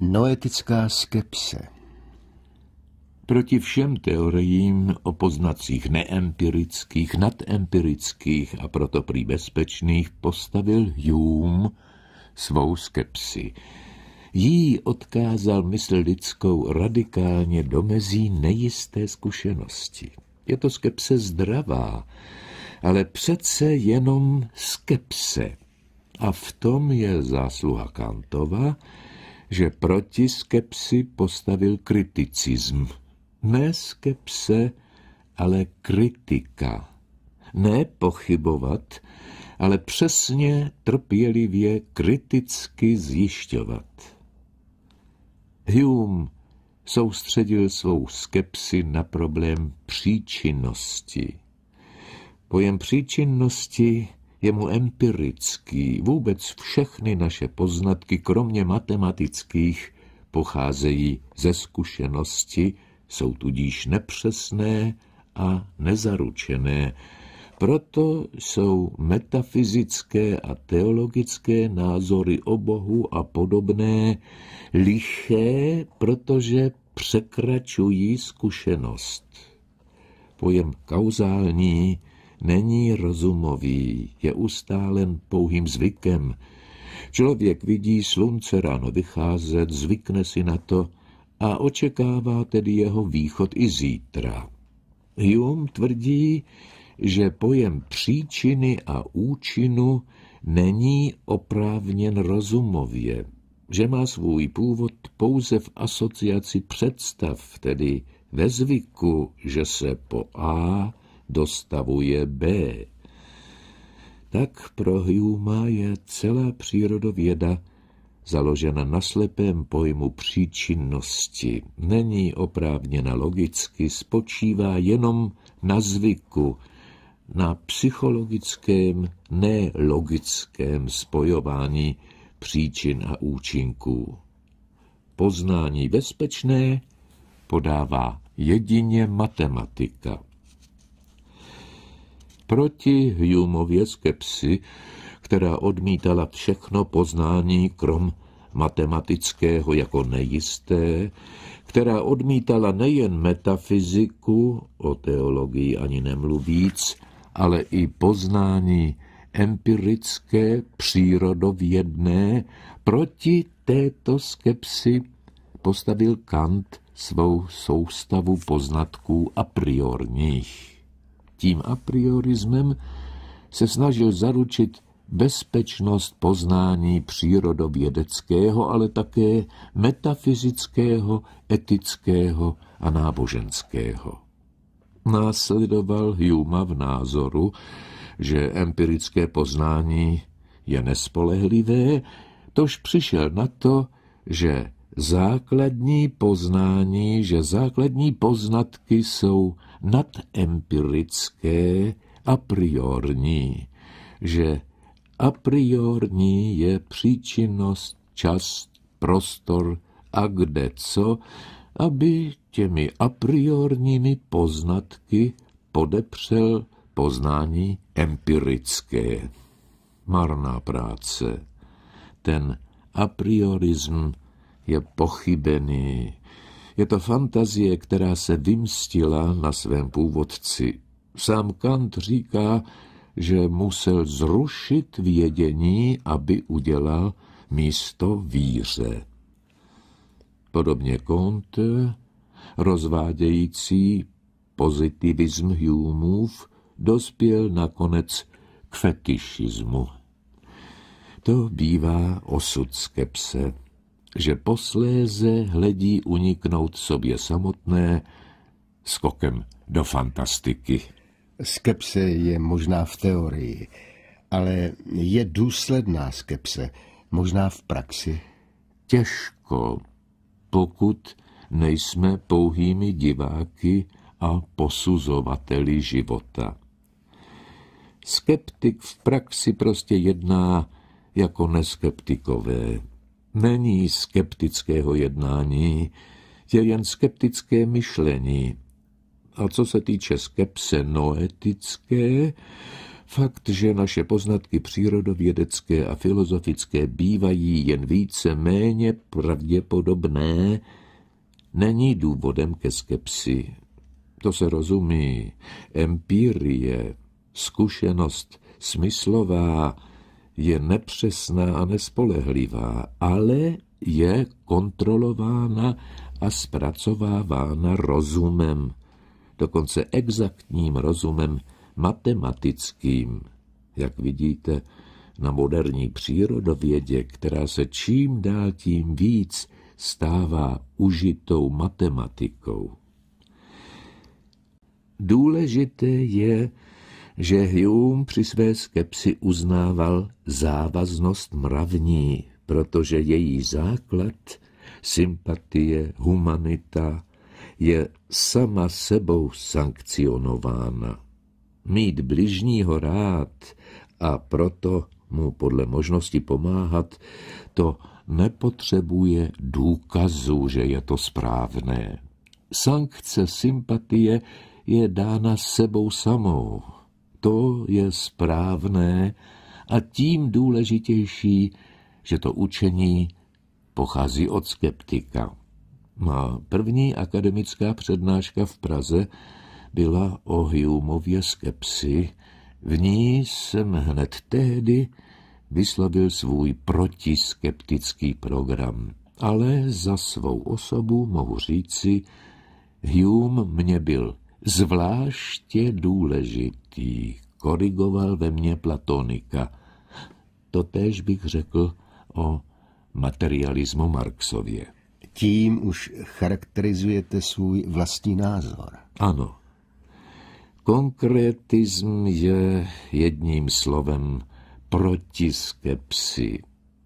Noetická skepse Proti všem teoriím o poznacích neempirických, nadempirických a proto prý bezpečných postavil Hume svou skepsi. Jí odkázal mysl lidskou radikálně do mezí nejisté zkušenosti. Je to skepse zdravá, ale přece jenom skepse. A v tom je zásluha Kantova, že proti skepsi postavil kriticism. Ne skepse, ale kritika. Ne pochybovat, ale přesně trpělivě kriticky zjišťovat. Hume soustředil svou skepsi na problém příčinnosti. Pojem příčinnosti je mu empirický. Vůbec všechny naše poznatky, kromě matematických, pocházejí ze zkušenosti, jsou tudíž nepřesné a nezaručené. Proto jsou metafyzické a teologické názory o Bohu a podobné liché, protože překračují zkušenost. Pojem kauzální není rozumový, je ustálen pouhým zvykem. Člověk vidí slunce ráno vycházet, zvykne si na to a očekává tedy jeho východ i zítra. Hume tvrdí, že pojem příčiny a účinu není oprávněn rozumově, že má svůj původ pouze v asociaci představ, tedy ve zvyku, že se po A Dostavuje B. Tak pro Huma je celá přírodověda založena na slepém pojmu příčinnosti, není oprávněna logicky, spočívá jenom na zvyku, na psychologickém, nelogickém spojování příčin a účinků. Poznání bezpečné podává jedině matematika proti Humově skepsi, která odmítala všechno poznání krom matematického jako nejisté, která odmítala nejen metafyziku, o teologii ani nemluvíc, ale i poznání empirické, přírodovědné, proti této skepsi postavil Kant svou soustavu poznatků a priorních. Tím apriorismem se snažil zaručit bezpečnost poznání přírodovědeckého, ale také metafyzického, etického a náboženského. Následoval Huma v názoru, že empirické poznání je nespolehlivé, tož přišel na to, že základní poznání, že základní poznatky jsou nadempirické, a priorní, že a priorní je příčinnost, čas, prostor a kde co, aby těmi a priorními poznatky podepřel poznání empirické. Marná práce. Ten a priorism je pochybený je to fantazie, která se vymstila na svém původci. Sám Kant říká, že musel zrušit vědění, aby udělal místo víře. Podobně Conte, rozvádějící pozitivism Humeův, dospěl nakonec k fetišismu. To bývá osud skepse že posléze hledí uniknout sobě samotné skokem do fantastiky. Skepse je možná v teorii, ale je důsledná skepse, možná v praxi? Těžko, pokud nejsme pouhými diváky a posuzovateli života. Skeptik v praxi prostě jedná jako neskeptikové, není skeptického jednání, je jen skeptické myšlení. A co se týče skepse noetické, fakt, že naše poznatky přírodovědecké a filozofické bývají jen více méně pravděpodobné, není důvodem ke skepsi. To se rozumí. Empirie, zkušenost smyslová, je nepřesná a nespolehlivá, ale je kontrolována a zpracovávána rozumem, dokonce exaktním rozumem matematickým. Jak vidíte, na moderní přírodovědě, která se čím dál tím víc stává užitou matematikou. Důležité je, že Hume při své skepsi uznával závaznost mravní, protože její základ, sympatie, humanita, je sama sebou sankcionována. Mít bližního rád a proto mu podle možnosti pomáhat, to nepotřebuje důkazů, že je to správné. Sankce sympatie je dána sebou samou, to je správné a tím důležitější, že to učení pochází od skeptika. Má první akademická přednáška v Praze byla o Humeově skepsi, v ní jsem hned tehdy vyslavil svůj protiskeptický program. Ale za svou osobu mohu říci, Hume mě byl zvláště důležitý, korigoval ve mně Platonika. tež bych řekl o materialismu Marxově. Tím už charakterizujete svůj vlastní názor. Ano. Konkretism je jedním slovem proti skepsi.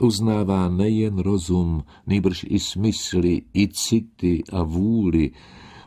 Uznává nejen rozum, nejbrž i smysly, i city a vůli,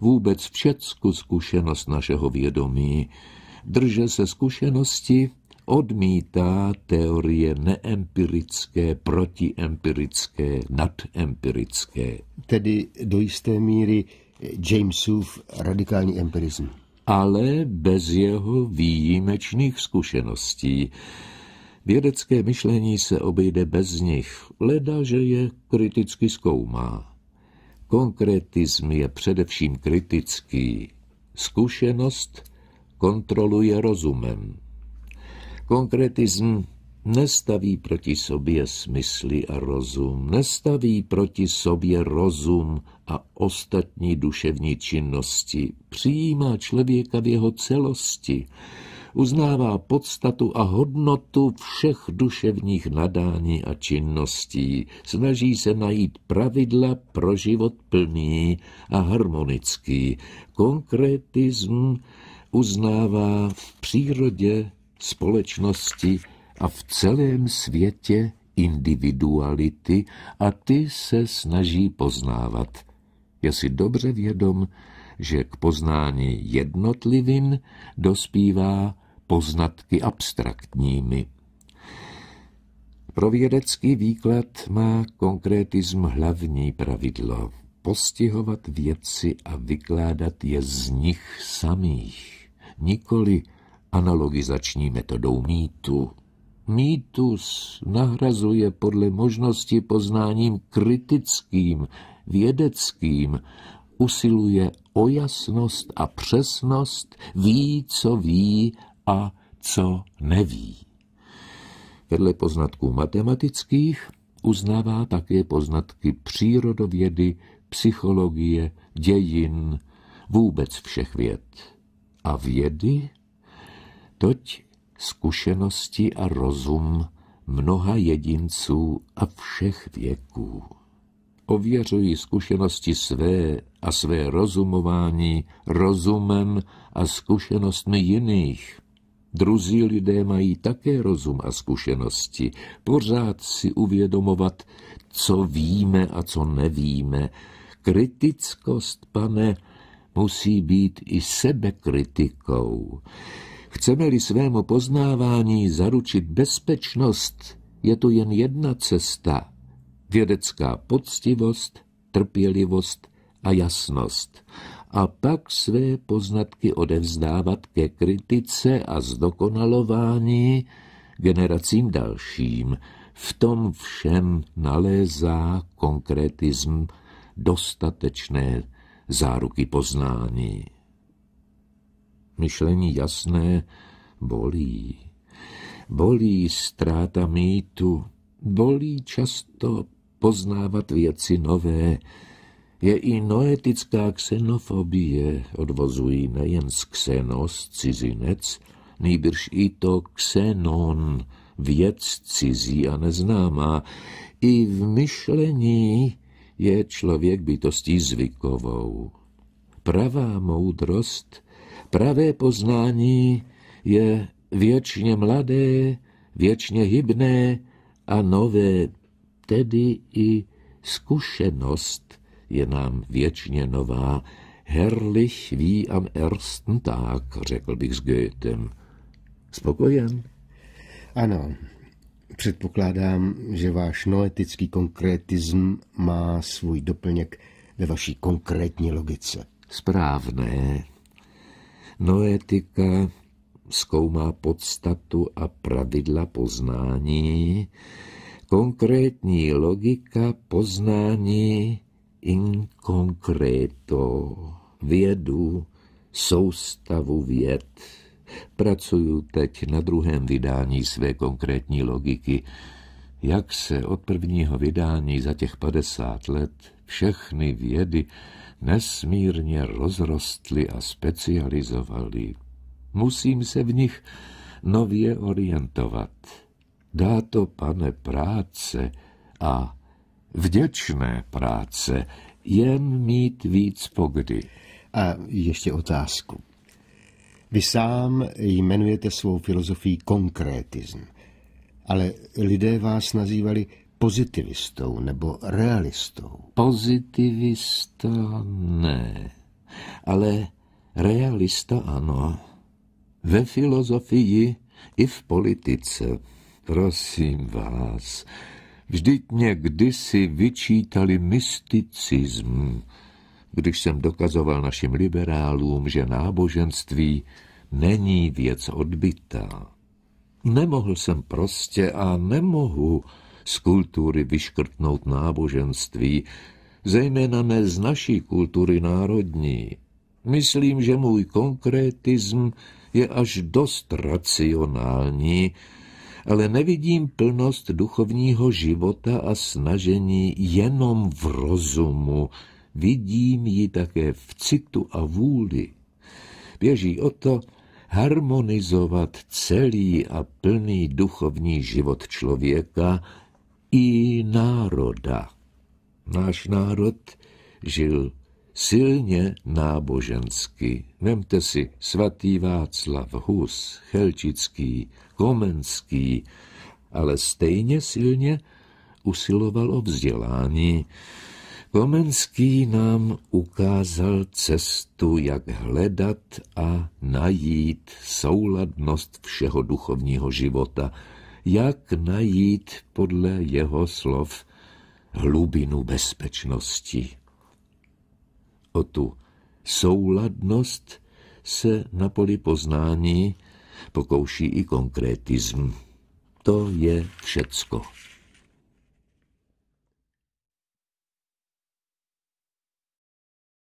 vůbec všecku zkušenost našeho vědomí. Drže se zkušenosti, odmítá teorie neempirické, protiempirické, nadempirické. Tedy do jisté míry Jamesův radikální empirismus. Ale bez jeho výjimečných zkušeností. Vědecké myšlení se obejde bez nich, leda, že je kriticky zkoumá. Konkretism je především kritický. Zkušenost kontroluje rozumem. Konkretism nestaví proti sobě smysly a rozum, nestaví proti sobě rozum a ostatní duševní činnosti, přijímá člověka v jeho celosti, uznává podstatu a hodnotu všech duševních nadání a činností, snaží se najít pravidla pro život plný a harmonický. Konkretism uznává v přírodě, společnosti a v celém světě individuality a ty se snaží poznávat. Je si dobře vědom, že k poznání jednotlivin dospívá poznatky abstraktními. Pro vědecký výklad má konkretism hlavní pravidlo postihovat věci a vykládat je z nich samých, nikoli analogizační metodou mýtu. Mýtus nahrazuje podle možnosti poznáním kritickým, vědeckým, usiluje o jasnost a přesnost, ví, co ví a co neví. Vedle poznatků matematických uznává také poznatky přírodovědy, psychologie, dějin, vůbec všech věd. A vědy? Toť zkušenosti a rozum mnoha jedinců a všech věků. Ověřují zkušenosti své a své rozumování rozumem a zkušenostmi jiných – Druzí lidé mají také rozum a zkušenosti. Pořád si uvědomovat, co víme a co nevíme. Kritickost, pane, musí být i sebekritikou. Chceme-li svému poznávání zaručit bezpečnost, je to jen jedna cesta. Vědecká poctivost, trpělivost a jasnost a pak své poznatky odevzdávat ke kritice a zdokonalování generacím dalším. V tom všem nalézá konkretism dostatečné záruky poznání. Myšlení jasné bolí. Bolí ztráta mýtu, bolí často poznávat věci nové, je i noetická xenofobie, odvozují nejen z ksenos, cizinec, nejbrž i to xenon, věc cizí a neznámá. I v myšlení je člověk bytostí zvykovou. Pravá moudrost, pravé poznání je věčně mladé, věčně hybné a nové, tedy i zkušenost je nám věčně nová, herrlich wie am ersten Tag, řekl bych s Goethem. Spokojen? Ano, Předpokládám, že váš noetický konkretism má svůj doplněk ve vaší konkrétní logice. Správné. Noetika zkoumá podstatu a pravidla poznání, konkrétní logika poznání in concreto vědu soustavu věd. Pracuju teď na druhém vydání své konkrétní logiky, jak se od prvního vydání za těch 50 let všechny vědy nesmírně rozrostly a specializovaly. Musím se v nich nově orientovat. Dá to, pane, práce a vděčné práce, jen mít víc pogdy. A ještě otázku. Vy sám jmenujete svou filozofii konkrétism, ale lidé vás nazývali pozitivistou nebo realistou. Pozitivista ne, ale realista ano. Ve filozofii i v politice, prosím vás, Vždyť mě kdysi vyčítali mysticism, když jsem dokazoval našim liberálům, že náboženství není věc odbytá. Nemohl jsem prostě a nemohu z kultury vyškrtnout náboženství, zejména ne z naší kultury národní. Myslím, že můj konkrétism je až dost racionální, ale nevidím plnost duchovního života a snažení jenom v rozumu, vidím ji také v citu a vůli. Běží o to harmonizovat celý a plný duchovní život člověka i národa. Náš národ žil silně nábožensky. Vemte si svatý Václav Hus, Chelčický, Komenský, ale stejně silně usiloval o vzdělání. Komenský nám ukázal cestu, jak hledat a najít souladnost všeho duchovního života, jak najít podle jeho slov hlubinu bezpečnosti o tu souladnost se na poli poznání pokouší i konkrétism. To je všecko.